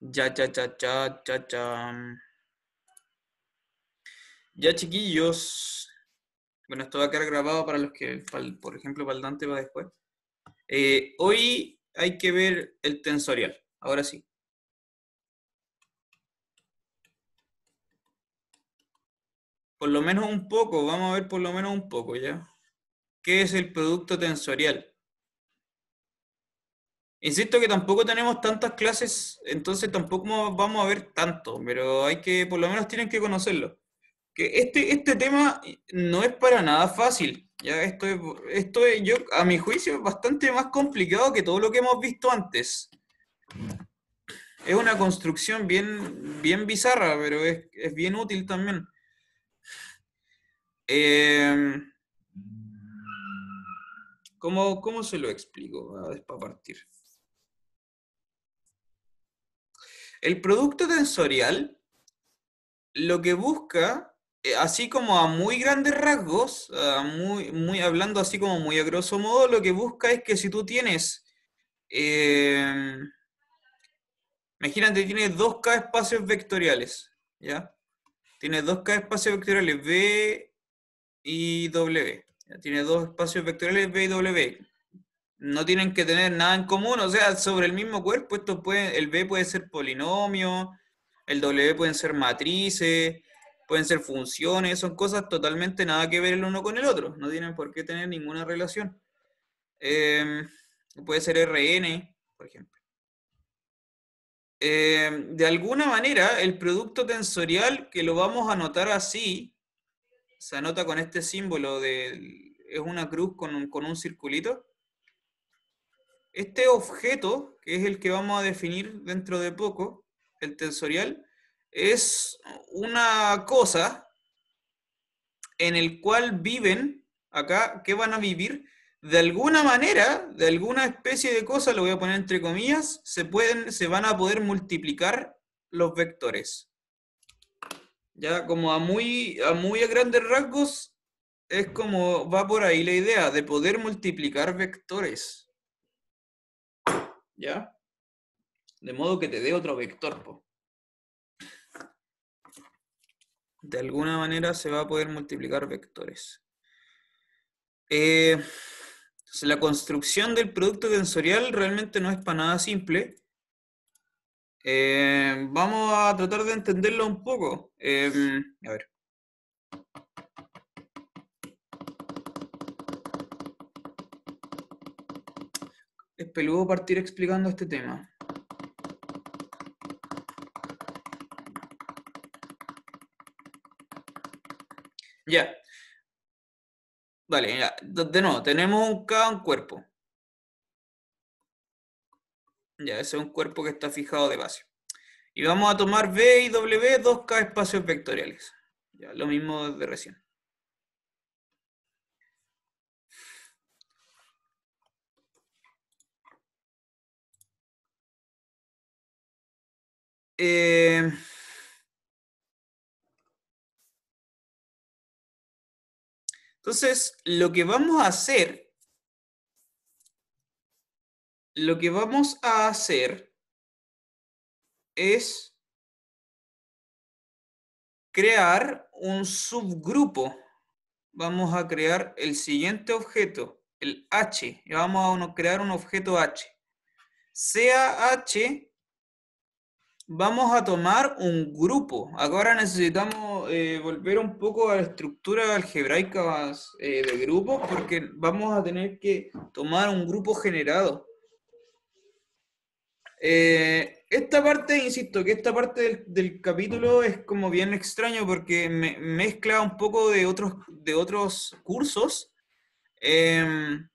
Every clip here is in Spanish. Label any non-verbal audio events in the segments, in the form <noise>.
Ya, ya, ya, ya, ya, ya. Ya, chiquillos. Bueno, esto va a quedar grabado para los que, por ejemplo, para el Dante va después. Eh, hoy hay que ver el tensorial. Ahora sí. Por lo menos un poco, vamos a ver por lo menos un poco ya. ¿Qué es el producto tensorial? Insisto que tampoco tenemos tantas clases, entonces tampoco vamos a ver tanto, pero hay que, por lo menos tienen que conocerlo. Que este, este tema no es para nada fácil. Ya esto es, esto yo, a mi juicio, es bastante más complicado que todo lo que hemos visto antes. Es una construcción bien, bien bizarra, pero es, bien útil también. Em, ¿cómo, se lo explico? para partir. El producto tensorial lo que busca, eh, así como a muy grandes rasgos, muy, hablando así como muy a grosso modo, lo que busca es que si tú tienes, em, imagínate, tienes dos k espacios vectoriales, ¿ya? Tienes dos k espacios vectoriales B y W. Tiene dos espacios vectoriales B y W no tienen que tener nada en común, o sea, sobre el mismo cuerpo, esto puede, el B puede ser polinomio, el W pueden ser matrices, pueden ser funciones, son cosas totalmente nada que ver el uno con el otro, no tienen por qué tener ninguna relación. Em, puede ser RN, por ejemplo. Em, de alguna manera, el producto tensorial que lo vamos a anotar así, se anota con este símbolo de, es una cruz con un, con un circulito, este objeto, que es el que vamos a definir dentro de poco, el tensorial, es una cosa en el cual viven acá, que van a vivir, de alguna manera, de alguna especie de cosa, lo voy a poner entre comillas, se, pueden, se van a poder multiplicar los vectores. Ya como a muy, a muy a grandes rasgos, es como va por ahí la idea de poder multiplicar vectores. ¿ya? De modo que te dé otro vector. De alguna manera se va a poder multiplicar vectores. Eh, la construcción del producto tensorial realmente no es para nada simple. Eh, vamos a tratar de entenderlo un poco. Eh, a ver. es peludo partir explicando este tema. Ya. Vale, ya. de nuevo, tenemos un K, un cuerpo. Ya, ese es un cuerpo que está fijado de base. Y vamos a tomar B y W, dos K espacios vectoriales. Ya, lo mismo de recién. Eh, entonces, lo que vamos a hacer, lo que vamos a hacer es crear un subgrupo. Vamos a crear el siguiente objeto, el H. Y vamos a crear un objeto H. Sea H vamos a tomar un grupo. Ahora necesitamos eh, volver un poco a la estructura algebraica eh, de grupos porque vamos a tener que tomar un grupo generado. Eh, esta parte, insisto, que esta parte del, del capítulo es como bien extraño porque me, mezcla un poco de otros, de otros cursos. Em,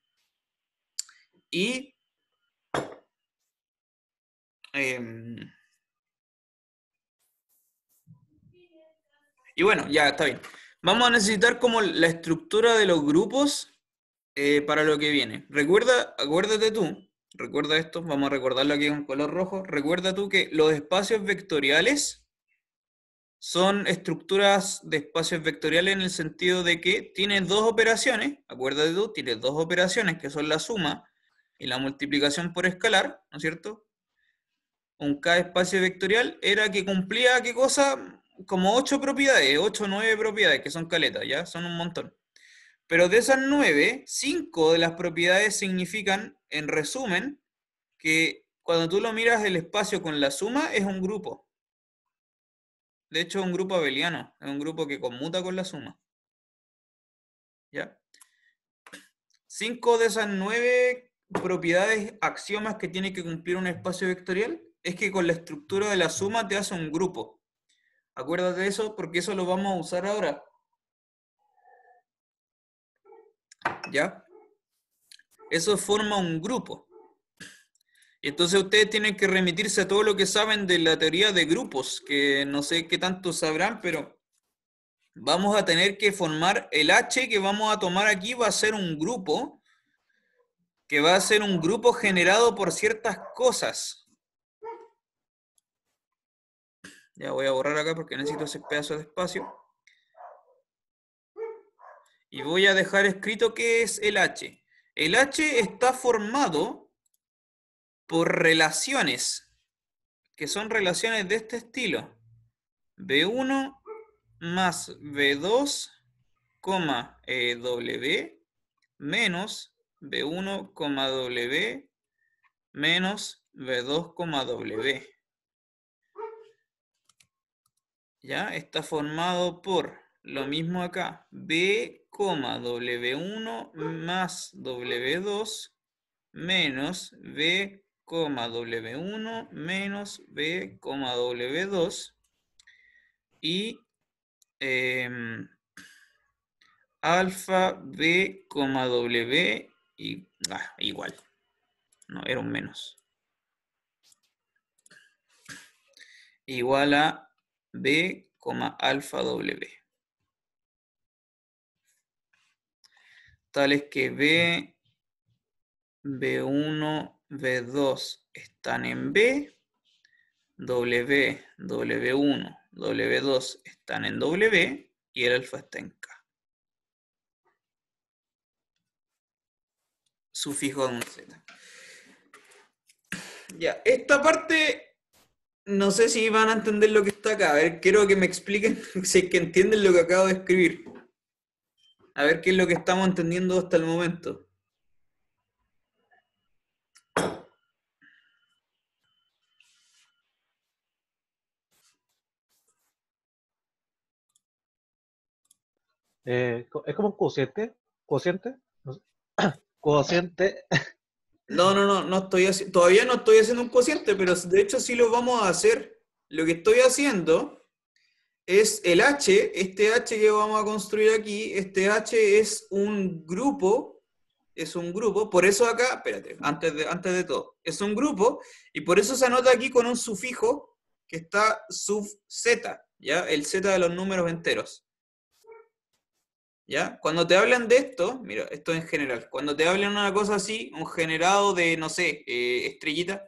y em, Y bueno, ya está bien. Vamos a necesitar como la estructura de los grupos eh, para lo que viene. Recuerda, acuérdate tú, recuerda esto, vamos a recordarlo aquí en color rojo. Recuerda tú que los espacios vectoriales son estructuras de espacios vectoriales en el sentido de que tienen dos operaciones, acuérdate tú, tienes dos operaciones que son la suma y la multiplicación por escalar, ¿no es cierto? Un cada espacio vectorial era que cumplía qué cosa como ocho propiedades, ocho o nueve propiedades que son caletas, ¿ya? Son un montón. Pero de esas nueve, cinco de las propiedades significan, en resumen, que cuando tú lo miras el espacio con la suma es un grupo. De hecho, es un grupo abeliano, es un grupo que conmuta con la suma. ¿Ya? Cinco de esas nueve propiedades, axiomas que tiene que cumplir un espacio vectorial, es que con la estructura de la suma te hace un grupo. Acuérdate de eso porque eso lo vamos a usar ahora. ¿Ya? Eso forma un grupo. Entonces ustedes tienen que remitirse a todo lo que saben de la teoría de grupos, que no sé qué tanto sabrán, pero vamos a tener que formar el H que vamos a tomar aquí va a ser un grupo, que va a ser un grupo generado por ciertas cosas. Ya voy a borrar acá porque necesito ese pedazo de espacio. Y voy a dejar escrito qué es el H. El H está formado por relaciones, que son relaciones de este estilo. B1 más B2, eh, W menos B1, W menos B2, W. ¿ya? Está formado por, lo mismo acá, B, W1 más W2 menos B, W1 menos B, W2 y eh, alfa B, W y, ah, igual. No, era un menos. Igual a B, alfa W. Tales que B, B1, B2 están en B, W, W1, W2 están en W y el alfa está en K. Sufijo de un Z. Ya, esta parte no sé si van a entender lo que está acá. A ver, quiero que me expliquen <laughs> si es que entienden lo que acabo de escribir. A ver qué es lo que estamos entendiendo hasta el momento. Eh, es como un cociente, cociente, <coughs> cociente no, no, no, no estoy todavía no estoy haciendo un cociente, pero de hecho sí lo vamos a hacer. Lo que estoy haciendo es el H, este H que vamos a construir aquí, este H es un grupo, es un grupo, por eso acá, espérate, antes de, antes de todo, es un grupo, y por eso se anota aquí con un sufijo que está sub Z, ¿ya? El Z de los números enteros. ¿Ya? Cuando te hablan de esto, mira, esto en general, cuando te hablan de una cosa así, un generado de, no sé, eh, estrellita,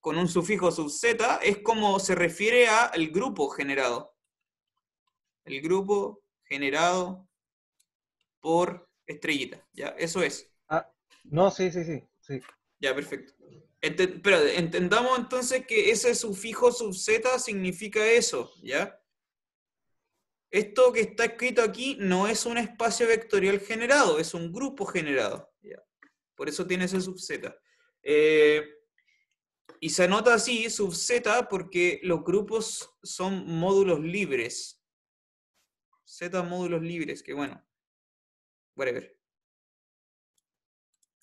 con un sufijo sub z, es como se refiere al grupo generado. El grupo generado por estrellita, ¿ya? Eso es. Ah, no, sí, sí, sí, sí. Ya, perfecto. pero entendamos entonces que ese sufijo sub z significa eso, ¿ya? esto que está escrito aquí no es un espacio vectorial generado, es un grupo generado. Por eso tiene ese sub eh, y se anota así, z, porque los grupos son módulos libres. Z módulos libres, que bueno. Whatever.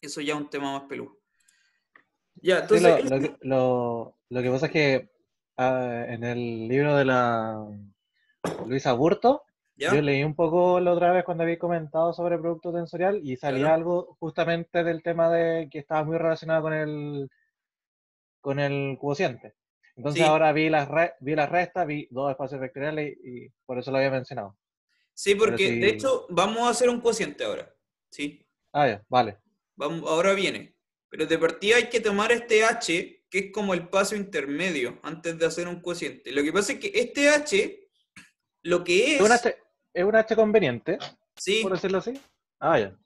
Eso ya es un tema más peludo. Ya, lo, que pasa es que ah, en el libro de la Luis Aburto. ¿Ya? Yo leí un poco la otra vez cuando había comentado sobre producto tensorial y salía algo justamente del tema de que estaba muy relacionado con el con el cociente. Entonces ahora vi las vi las restas, vi dos espacios vectoriales y, por eso lo había mencionado. Sí, porque de hecho vamos a hacer un cociente ahora. Sí. Ah, ya, vale. ahora viene. Pero de partida hay que tomar este H, que es como el paso intermedio antes de hacer un cociente. Lo que pasa es que este H lo que es... ¿Es un H, conveniente? Ah, sí. Por decirlo así. Ah, ya.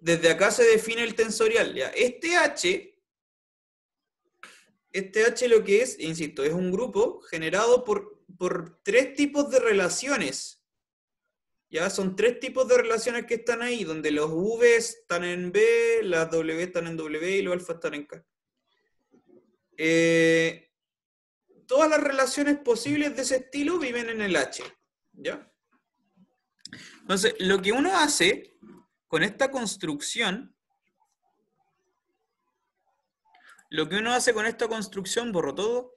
Desde acá se define el tensorial. Este H, este H lo que es, insisto, es un grupo generado por, por tres tipos de relaciones. ¿Ya? Son tres tipos de relaciones que están ahí, donde los V están en B, las W están en W y los alfa están en K. Eh, todas las relaciones posibles de ese estilo viven en el H. ¿Ya? Entonces, lo que uno hace con esta construcción, lo que uno hace con esta construcción, borro todo,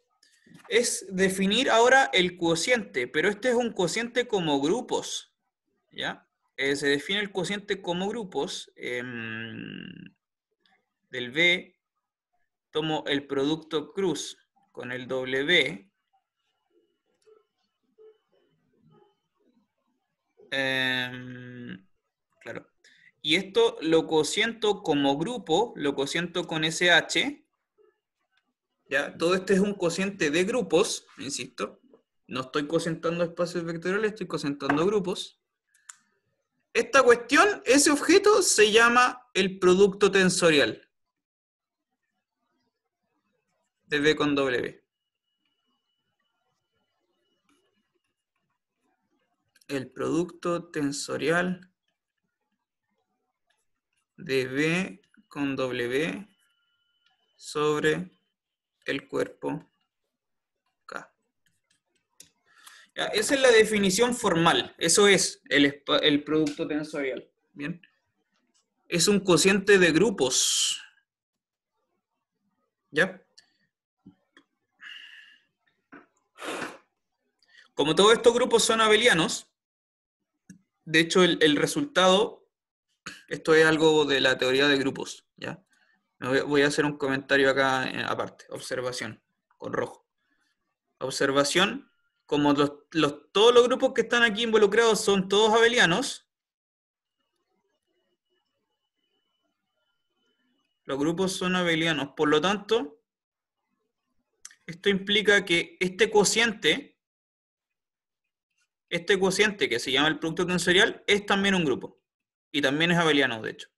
es definir ahora el cociente, pero este es un cociente como grupos, ¿ya? Eh, se define el cociente como grupos em, del B, tomo el producto cruz con el W, Em, claro. Y esto lo cociento como grupo, lo cociento con SH. ¿ya? Todo este es un cociente de grupos, insisto. No estoy cocientando espacios vectoriales, estoy cocientando grupos. Esta cuestión, ese objeto, se llama el producto tensorial. De B con W. el producto tensorial de B con W sobre el cuerpo K. esa es la definición formal, eso es el, el producto tensorial. Bien. Es un cociente de grupos. ¿Ya? Como todos estos grupos son abelianos, de hecho, el, resultado, esto es algo de la teoría de grupos, ¿ya? Voy a hacer un comentario acá eh, aparte, observación, con rojo. Observación, como los, todos los grupos que están aquí involucrados son todos abelianos, los grupos son abelianos, por lo tanto, esto implica que este cociente, este cociente que se llama el producto tensorial es también un grupo y también es abeliano, de hecho.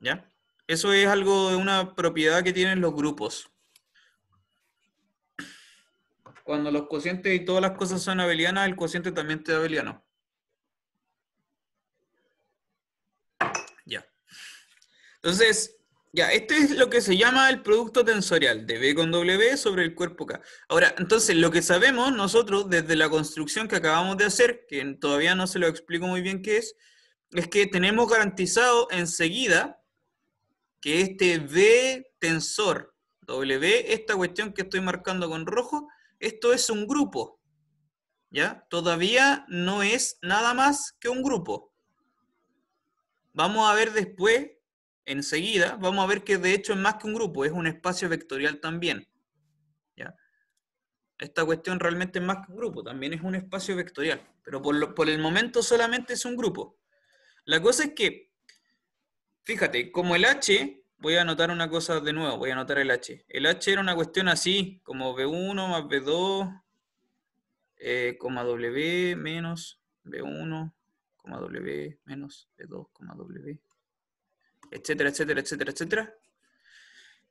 ¿Ya? Eso es algo de una propiedad que tienen los grupos. Cuando los cocientes y todas las cosas son abelianas, el cociente también te abeliano. Ya. Entonces, ya, este es lo que se llama el producto tensorial de B con W sobre el cuerpo K. Ahora, entonces, lo que sabemos nosotros desde la construcción que acabamos de hacer, que todavía no se lo explico muy bien qué es, es que tenemos garantizado enseguida que este B tensor W, esta cuestión que estoy marcando con rojo, esto es un grupo. ¿Ya? Todavía no es nada más que un grupo. Vamos a ver después enseguida vamos a ver que de hecho es más que un grupo, es un espacio vectorial también. ¿ya? Esta cuestión realmente es más que un grupo, también es un espacio vectorial, pero por, el momento solamente es un grupo. La cosa es que, fíjate, como el H, voy a anotar una cosa de nuevo, voy a anotar el H. El H era una cuestión así, como B1 más B2, eh, coma W menos B1, coma W menos B2, coma W etcétera, etcétera, etcétera, etcétera.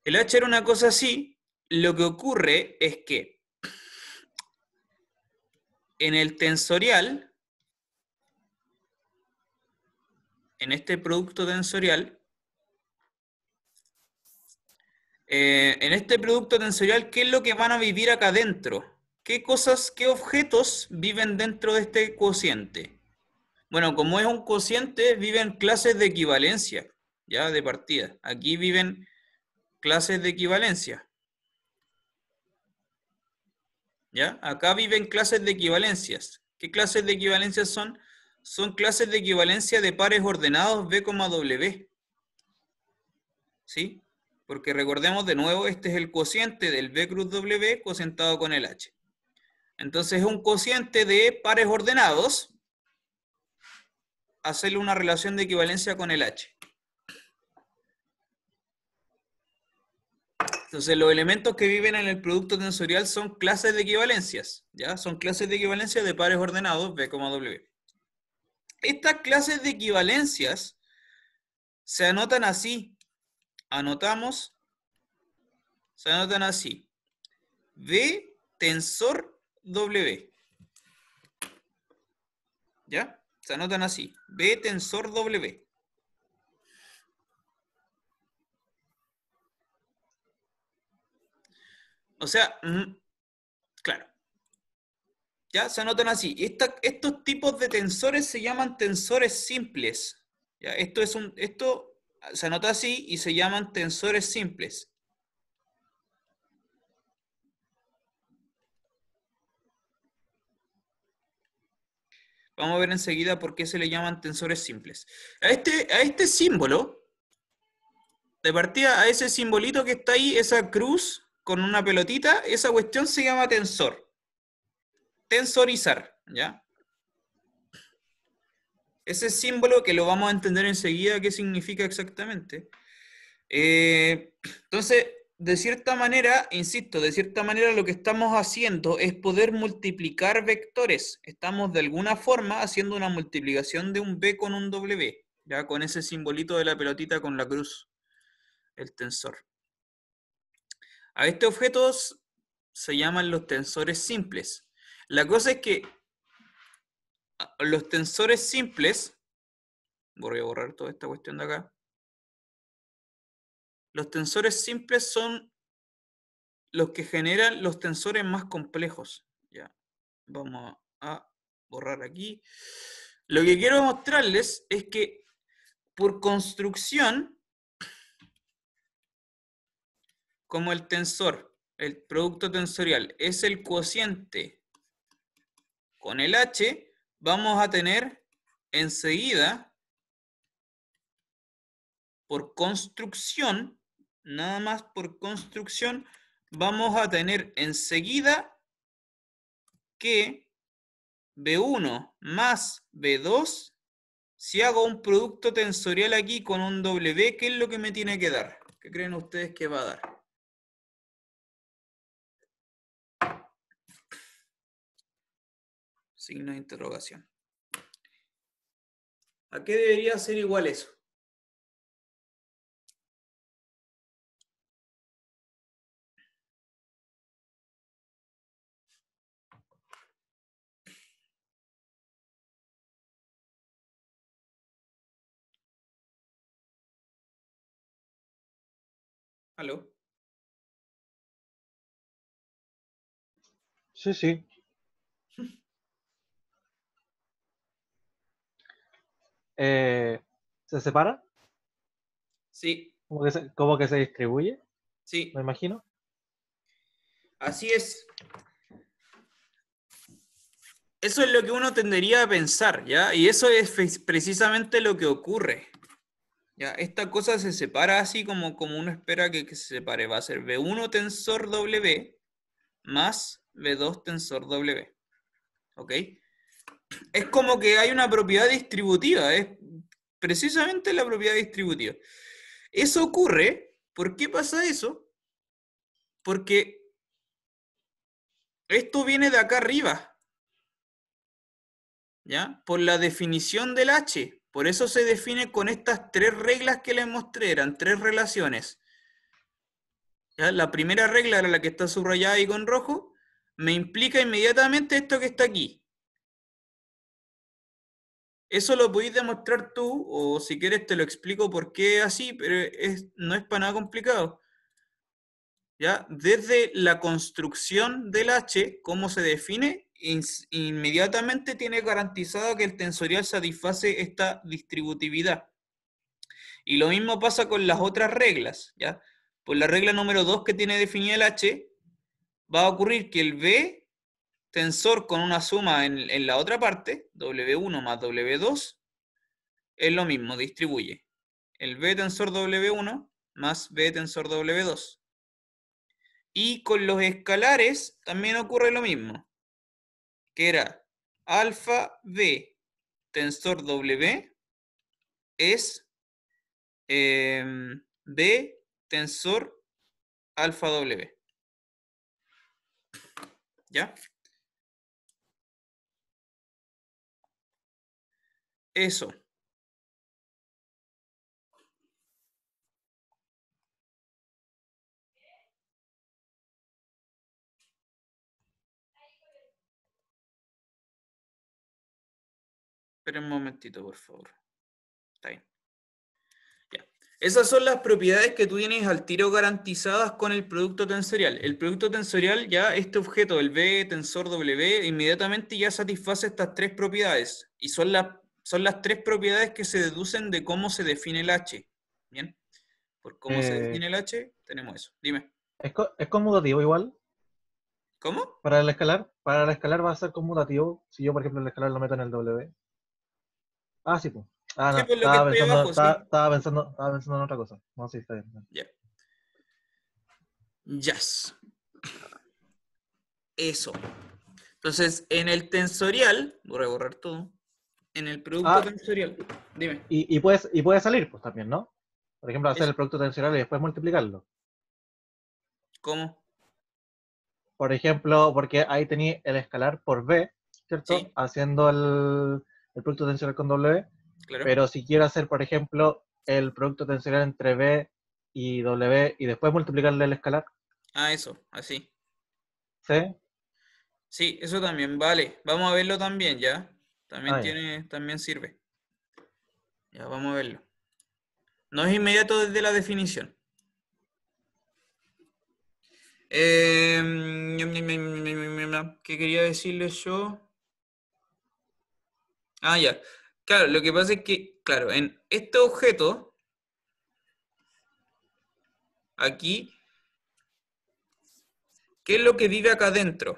El H era una cosa así. Lo que ocurre es que en el tensorial, en este producto tensorial, eh, en este producto tensorial, ¿qué es lo que van a vivir acá adentro? ¿Qué cosas, qué objetos viven dentro de este cociente? Bueno, como es un cociente, viven clases de equivalencia ya de partida. Aquí viven clases de equivalencia. ¿Ya? Acá viven clases de equivalencias. ¿Qué clases de equivalencias son? Son clases de equivalencia de pares ordenados B, W. ¿Sí? Porque recordemos de nuevo, este es el cociente del B cruz W cocentado con el H. Entonces es un cociente de pares ordenados, hacerle una relación de equivalencia con el H. Entonces, los elementos que viven en el producto tensorial son clases de equivalencias, ¿ya? Son clases de equivalencias de pares ordenados B, W. Estas clases de equivalencias se anotan así. Anotamos, se anotan así. B tensor W. ¿Ya? Se anotan así. B tensor W. O sea, claro. Ya se anotan así. estos tipos de tensores se llaman tensores simples. ¿Ya? Esto, es un, esto se anota así y se llaman tensores simples. Vamos a ver enseguida por qué se le llaman tensores simples. A este, a este símbolo, de partida a ese simbolito que está ahí, esa cruz, con una pelotita, esa cuestión se llama tensor. Tensorizar, ¿ya? Ese símbolo que lo vamos a entender enseguida qué significa exactamente. Eh, entonces, de cierta manera, insisto, de cierta manera lo que estamos haciendo es poder multiplicar vectores. Estamos de alguna forma haciendo una multiplicación de un B con un W, ya con ese simbolito de la pelotita con la cruz, el tensor. A estos objetos se llaman los tensores simples. La cosa es que los tensores simples, voy a borrar toda esta cuestión de acá. Los tensores simples son los que generan los tensores más complejos. Ya, vamos a borrar aquí. Lo que quiero mostrarles es que por construcción, como el tensor, el producto tensorial, es el cociente con el H, vamos a tener enseguida, por construcción, nada más por construcción, vamos a tener enseguida que B1 más B2, si hago un producto tensorial aquí con un W, ¿qué es lo que me tiene que dar? ¿Qué creen ustedes que va a dar? Signo de interrogación. ¿A qué debería ser igual eso? ¿Aló? Sí, sí. Eh, se separa. Sí. ¿Cómo que, se, distribuye. Sí. Me imagino. Así es. Eso es lo que uno tendería a pensar, ¿ya? Y eso es precisamente lo que ocurre. ¿ya? Esta cosa se separa así como, como uno espera que, que se separe. Va a ser B1 tensor W más B2 tensor W. ¿Ok? Es como que hay una propiedad distributiva, es precisamente la propiedad distributiva. Eso ocurre, ¿por qué pasa eso? Porque esto viene de acá arriba, ¿ya? Por la definición del H. Por eso se define con estas tres reglas que les mostré, eran tres relaciones. La primera regla era la que está subrayada ahí con rojo, me implica inmediatamente esto que está aquí. Eso lo podéis demostrar tú, o si quieres te lo explico por qué así, pero es, no es para nada complicado. ¿Ya? Desde la construcción del H, cómo se define, inmediatamente tiene garantizado que el tensorial satisface esta distributividad. Y lo mismo pasa con las otras reglas, ¿ya? Por la regla número 2 que tiene definida el H, va a ocurrir que el B tensor con una suma en, la otra parte, W1 más W2, es lo mismo, distribuye. El B tensor W1 más B tensor W2. Y con los escalares también ocurre lo mismo, que era alfa B tensor W es em, B tensor alfa W. ¿Ya? Eso. Esperen un momentito, por favor. Está bien. Ya. Esas son las propiedades que tú tienes al tiro garantizadas con el producto tensorial. El producto tensorial, ya este objeto, el B, tensor W, inmediatamente ya satisface estas tres propiedades. Y son las son las tres propiedades que se deducen de cómo se define el H. ¿Bien? Por cómo se eh, define el H, tenemos eso. Dime. ¿Es, es conmutativo igual? ¿Cómo? Para el escalar, para el escalar va a ser conmutativo si yo, por ejemplo, el escalar lo meto en el W. Ah, sí, pues. Ah, no, pues, estaba, pensando, en otra cosa. No, sí, está bien. Ya. Eso. Entonces, en el tensorial, voy a borrar todo en el producto ah. tensorial. Dime. Y, puedes, y puede salir, pues también, ¿no? Por ejemplo, hacer el producto tensorial y después multiplicarlo. ¿Cómo? Por ejemplo, porque ahí tenía el escalar por B, ¿cierto? Haciendo el, producto tensorial con W. Pero si quiero hacer, por ejemplo, el producto tensorial entre B y W y después multiplicarle el escalar. Ah, eso, así. ¿Sí? Sí, eso también, vale. Vamos a verlo también, ¿ya? También, ah, tiene, también sirve. Ya vamos a verlo. No es inmediato desde la definición. Em, ¿Qué quería decirles yo? Ah, ya. Claro, lo que pasa es que, claro, en este objeto, aquí, ¿qué es lo que vive acá adentro?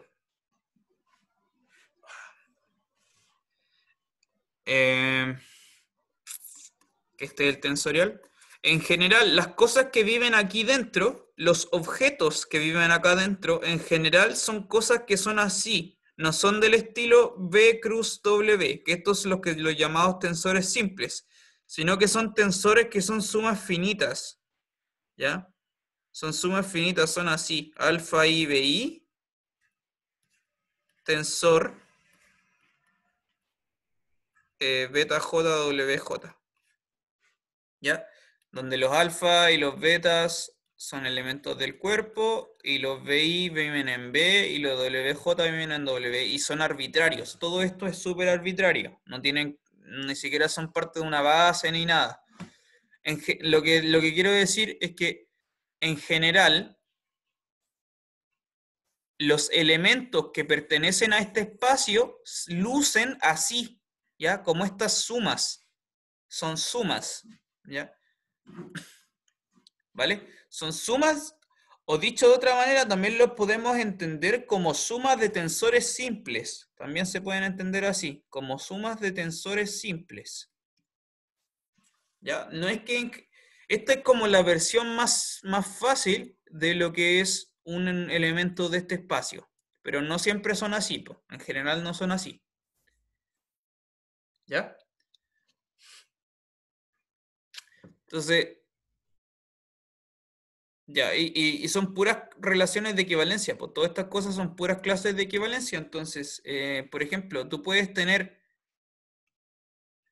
que em, este es el tensorial. En general, las cosas que viven aquí dentro, los objetos que viven acá dentro, en general son cosas que son así, no son del estilo B cruz W, que estos son los, que, los llamados tensores simples, sino que son tensores que son sumas finitas, ¿ya? Son sumas finitas, son así, alfa I, B, tensor eh, beta J. ¿Ya? Donde los alfa y los betas son elementos del cuerpo y los BI viven en B y los WJ viven en W y son arbitrarios. Todo esto es súper arbitrario. No tienen, ni siquiera son parte de una base ni nada. En, lo, que, lo que quiero decir es que en general los elementos que pertenecen a este espacio lucen así, ¿ya? Como estas sumas son sumas, ¿ya? ¿Vale? Son sumas, o dicho de otra manera, también lo podemos entender como sumas de tensores simples. También se pueden entender así, como sumas de tensores simples. ¿Ya? No es que... Esta es como la versión más, más fácil de lo que es un elemento de este espacio. Pero no siempre son así, en general no son así. ¿Ya? Entonces, ya, y, son puras relaciones de equivalencia, pues todas estas cosas son puras clases de equivalencia. Entonces, eh, por ejemplo, tú puedes tener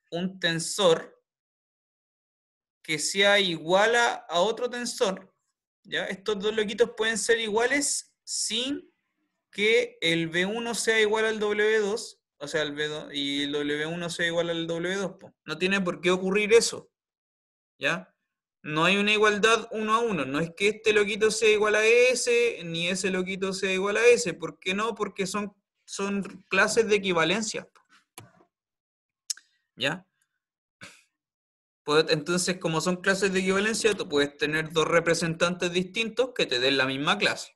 un tensor que sea igual a, a otro tensor, ¿ya? Estos dos loquitos pueden ser iguales sin que el B1 sea igual al W2 o sea, el y el W1 sea igual al W2. No tiene por qué ocurrir eso. ¿Ya? No hay una igualdad uno a uno. No es que este loquito sea igual a ese, ni ese loquito sea igual a ese. ¿Por qué no? Porque son, son clases de equivalencia. ¿Ya? Pues, entonces, como son clases de equivalencia, tú puedes tener dos representantes distintos que te den la misma clase,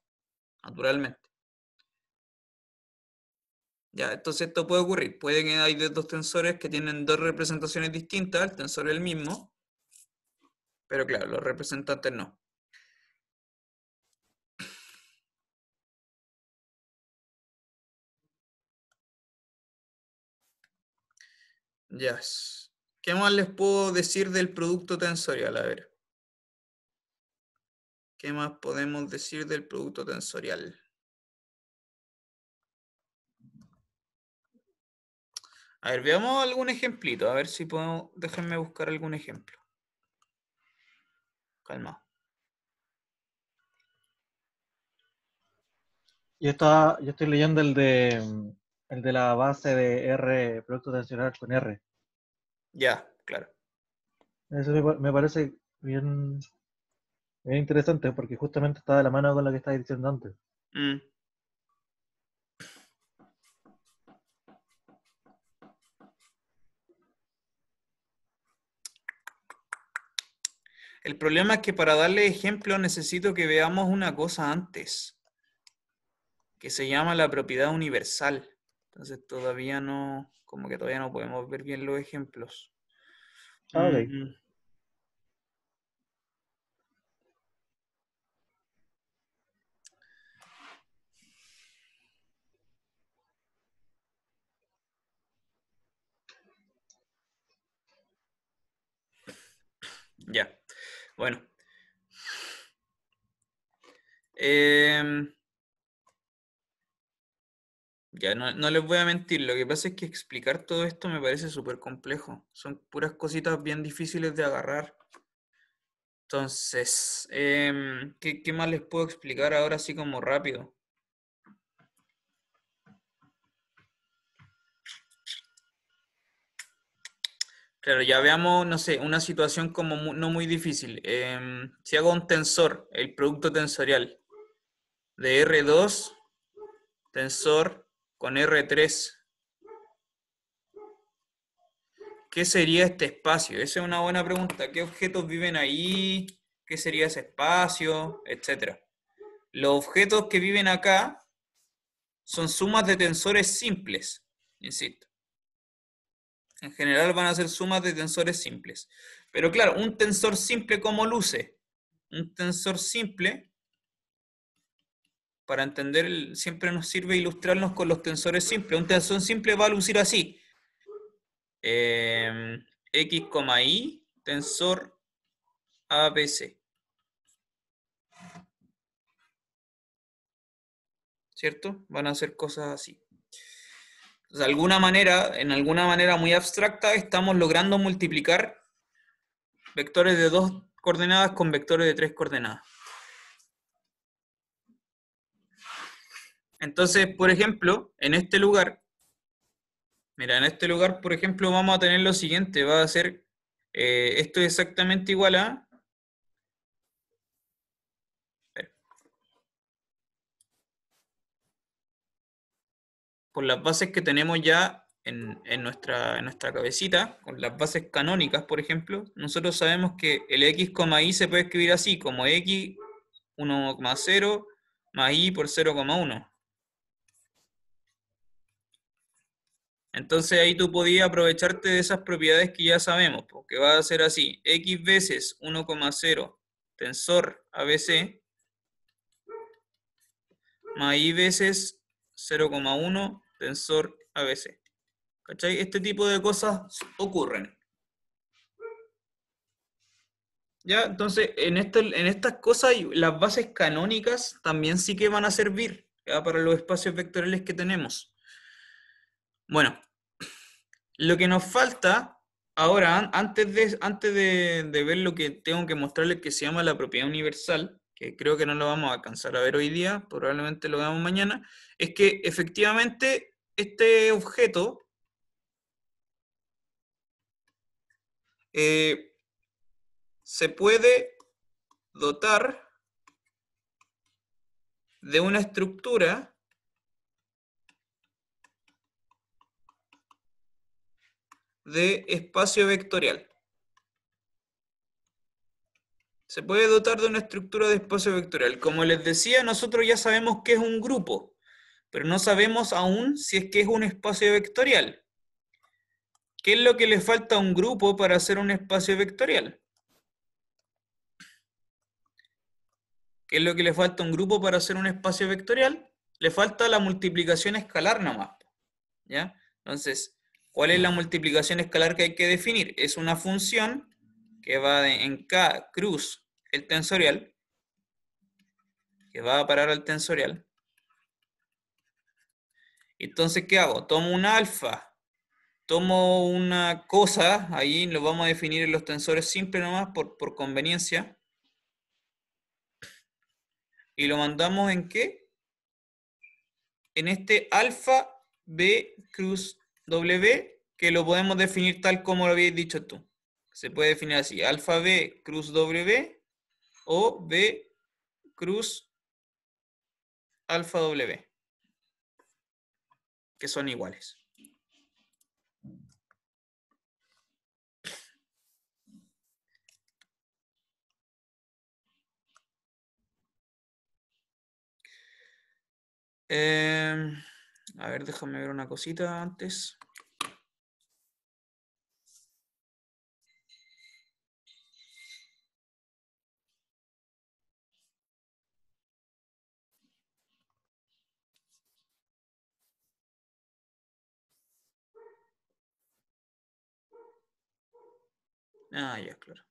naturalmente. ¿ya? Entonces esto puede ocurrir. Pueden que eh, hay dos tensores que tienen dos representaciones distintas, el tensor es el mismo, pero claro, los representantes no. Yes. ¿Qué más les puedo decir del producto tensorial? A ver. ¿Qué más podemos decir del producto tensorial? A ver, veamos algún ejemplito, a ver si puedo, déjenme buscar algún ejemplo. Calma. Yo, está, yo estoy leyendo el de, el de la base de R, Producto tensional con R. Ya, claro. Eso me, parece bien, interesante porque justamente está de la mano con la que estás diciendo antes. Mm. El problema es que para darle ejemplo necesito que veamos una cosa antes, que se llama la propiedad universal. Entonces todavía no, como que todavía no podemos ver bien los ejemplos. Ah, mm. Ya. Bueno. Em, ya, no, les voy a mentir, lo que pasa es que explicar todo esto me parece súper complejo. Son puras cositas bien difíciles de agarrar. Entonces, em, ¿qué, ¿qué más les puedo explicar ahora así como rápido? Claro, ya veamos, no sé, una situación como no muy difícil. Em, si hago un tensor, el producto tensorial de R2, tensor con R3, ¿qué sería este espacio? Esa es una buena pregunta. ¿Qué objetos viven ahí? ¿Qué sería ese espacio? Etcétera. Los objetos que viven acá son sumas de tensores simples, insisto. En general van a ser sumas de tensores simples. Pero claro, un tensor simple, ¿cómo luce? Un tensor simple, para entender, siempre nos sirve ilustrarnos con los tensores simples. Un tensor simple va a lucir así. Em, X, Y, tensor ABC. ¿Cierto? Van a ser cosas así de alguna manera, en alguna manera muy abstracta, estamos logrando multiplicar vectores de dos coordenadas con vectores de tres coordenadas. Entonces, por ejemplo, en este lugar, mira, en este lugar, por ejemplo, vamos a tener lo siguiente, va a ser, eh, esto es exactamente igual a con las bases que tenemos ya en, nuestra, en nuestra cabecita, con las bases canónicas, por ejemplo, nosotros sabemos que el x, y se puede escribir así, como x 1,0 más y por 0,1. Entonces ahí tú podías aprovecharte de esas propiedades que ya sabemos, porque va a ser así, x veces 1,0 tensor ABC, más y veces 0,1 tensor ABC. ¿Cachai? Este tipo de cosas ocurren. ¿Ya? Entonces, en, este, en estas cosas, las bases canónicas también sí que van a servir para los espacios vectoriales que tenemos. Bueno, lo que nos falta ahora, antes de, antes de, de ver lo que tengo que mostrarles que se llama la propiedad universal, que creo que no lo vamos a alcanzar a ver hoy día, probablemente lo veamos mañana, es que efectivamente este objeto eh, se puede dotar de una estructura de espacio vectorial se puede dotar de una estructura de espacio vectorial. Como les decía, nosotros ya sabemos que es un grupo, pero no sabemos aún si es que es un espacio vectorial. ¿Qué es lo que le falta a un grupo para hacer un espacio vectorial? ¿Qué es lo que le falta a un grupo para hacer un espacio vectorial? Le falta la multiplicación escalar nomás. ¿Ya? Entonces, ¿cuál es la multiplicación escalar que hay que definir? Es una función que va en K cruz el tensorial, que va a parar al tensorial. Entonces, ¿qué hago? Tomo un alfa, tomo una cosa, ahí lo vamos a definir en los tensores Simple nomás por, por conveniencia, y lo mandamos en qué? En este alfa B cruz W, que lo podemos definir tal como lo habías dicho tú. Se puede definir así, alfa B cruz W o B cruz alfa W, que son iguales. Eh, a ver, déjame ver una cosita antes. Ah, ya, claro.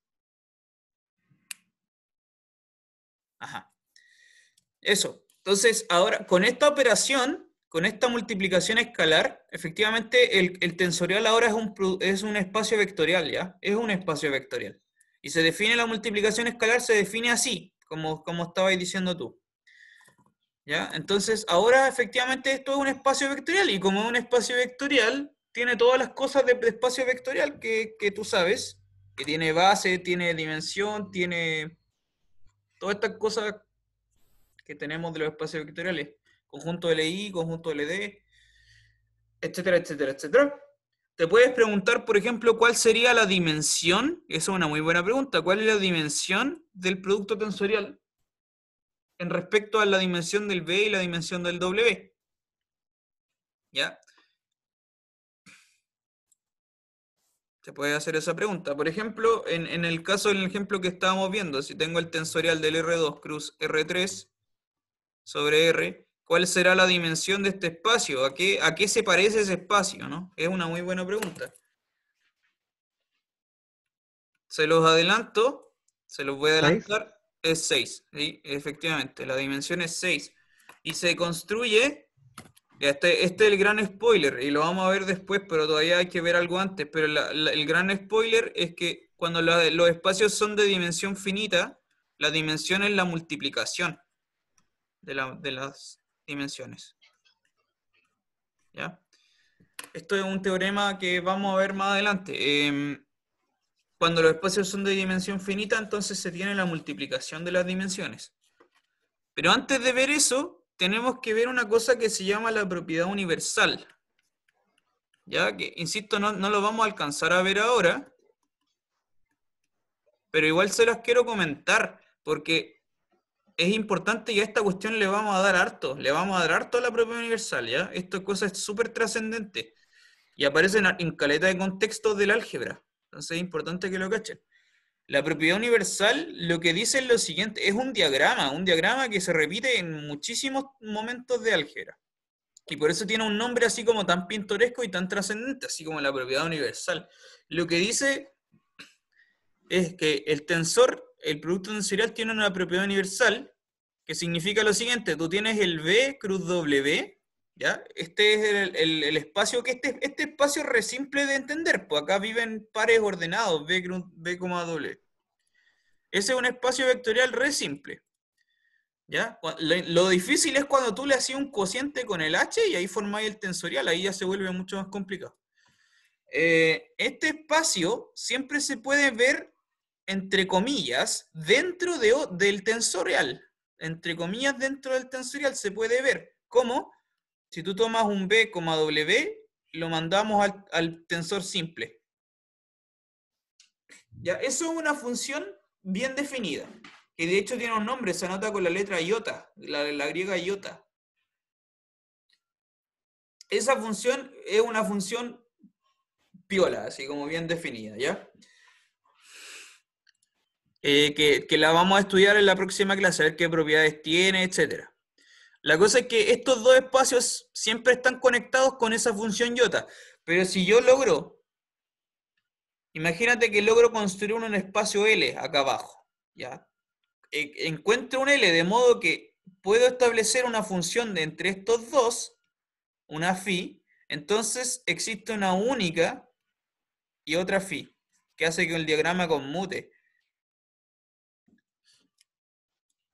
Ajá. Eso. Entonces, ahora, con esta operación, con esta multiplicación escalar, efectivamente el, tensorial ahora es un, es un espacio vectorial, ¿ya? Es un espacio vectorial. Y se define la multiplicación escalar, se define así, como, como estabais diciendo tú. ¿Ya? Entonces, ahora efectivamente esto es un espacio vectorial, y como es un espacio vectorial, tiene todas las cosas de, espacio vectorial que, que tú sabes, que tiene base, tiene dimensión, tiene todas estas cosas que tenemos de los espacios vectoriales. Conjunto LI, conjunto LD, etcétera, etcétera, etcétera. Te puedes preguntar, por ejemplo, cuál sería la dimensión, eso es una muy buena pregunta, cuál es la dimensión del producto tensorial en respecto a la dimensión del B y la dimensión del W. ¿Ya? Se puede hacer esa pregunta. Por ejemplo, en, el caso del ejemplo que estábamos viendo, si tengo el tensorial del R2 cruz R3 sobre R, ¿cuál será la dimensión de este espacio? ¿A qué, se parece ese espacio? Es una muy buena pregunta. Se los adelanto, se los voy a adelantar, es 6, efectivamente, la dimensión es 6. Y se construye este, este, es el gran spoiler y lo vamos a ver después, pero todavía hay que ver algo antes. Pero el gran spoiler es que cuando los espacios son de dimensión finita, la dimensión es la multiplicación de, las dimensiones. Esto es un teorema que vamos a ver más adelante. Em, cuando los espacios son de dimensión finita, entonces se tiene la multiplicación de las dimensiones. Pero antes de ver eso, tenemos que ver una cosa que se llama la propiedad universal. Ya que, insisto, no, lo vamos a alcanzar a ver ahora, pero igual se las quiero comentar, porque es importante y a esta cuestión le vamos a dar harto, le vamos a dar harto a la propiedad universal, ¿ya? cosa es súper trascendente y aparece en caleta de contextos del álgebra, entonces es importante que lo cachen. La propiedad universal lo que dice es lo siguiente, es un diagrama, un diagrama que se repite en muchísimos momentos de álgebra. Y por eso tiene un nombre así como tan pintoresco y tan trascendente, así como la propiedad universal. Lo que dice es que el tensor, el producto tensorial tiene una propiedad universal que significa lo siguiente, tú tienes el B cruz W ¿Ya? Este es el, espacio que este, este espacio es re simple de entender, pues acá viven pares ordenados, B, B, Ese es un espacio vectorial re simple. ¿Ya? Lo, difícil es cuando tú le hacías un cociente con el H y ahí formáis el tensorial, ahí ya se vuelve mucho más complicado. Eh, este espacio siempre se puede ver, entre comillas, dentro de, del tensorial. Entre comillas, dentro del tensorial se puede ver. ¿Cómo? Si tú tomas un B, W, lo mandamos al, tensor simple. Ya, eso es una función bien definida, que de hecho tiene un nombre, se anota con la letra iota, la, griega iota. Esa función es una función piola, así como bien definida, ¿ya? Eh, que, que, la vamos a estudiar en la próxima clase, a ver qué propiedades tiene, etcétera. La cosa es que estos dos espacios siempre están conectados con esa función j. Pero si yo logro, imagínate que logro construir un espacio L acá abajo, ¿ya? E, encuentro un L de modo que puedo establecer una función de entre estos dos, una phi, entonces existe una única y otra phi, que hace que el diagrama conmute.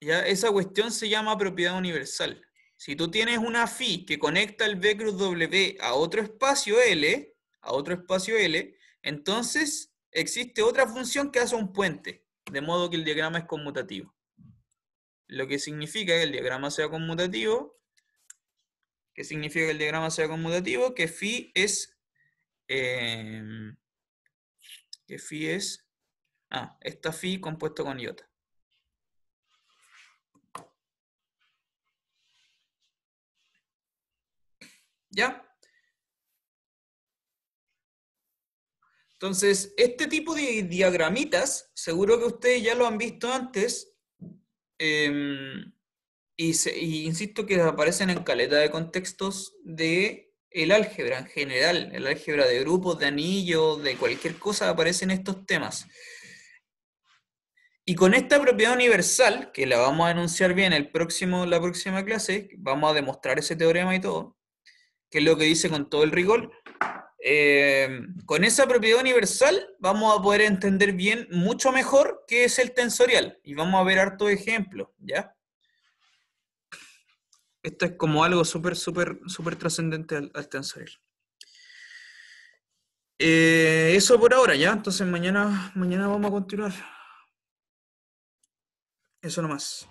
Ya, esa cuestión se llama propiedad universal. Si tú tienes una fi que conecta el B cruz W a otro espacio L, a otro espacio L, entonces existe otra función que hace un puente, de modo que el diagrama es conmutativo. Lo que significa que el diagrama sea conmutativo, que significa que el diagrama sea conmutativo, que phi es... Eh, que es... Ah, esta fi compuesto con iota. ¿Ya? Entonces, este tipo de diagramitas, seguro que ustedes ya lo han visto antes, e y, insisto que aparecen en caleta de contextos de el álgebra en general, el álgebra de grupos, de anillos, de cualquier cosa, aparecen estos temas. Y con esta propiedad universal, que la vamos a anunciar bien el próximo, la próxima clase, vamos a demostrar ese teorema y todo, que es lo que dice con todo el rigor, eh, con esa propiedad universal vamos a poder entender bien mucho mejor qué es el tensorial y vamos a ver harto ejemplo. ¿ya? Esto es como algo súper, súper, súper trascendente al, tensorial. Eh, eso por ahora, ¿ya? Entonces mañana, mañana vamos a continuar. Eso nomás.